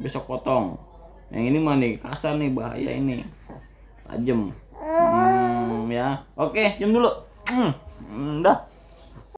besok potong yang ini mah nih kasar nih bahaya ini tajem, hmm, ya oke jam dulu hmm, dah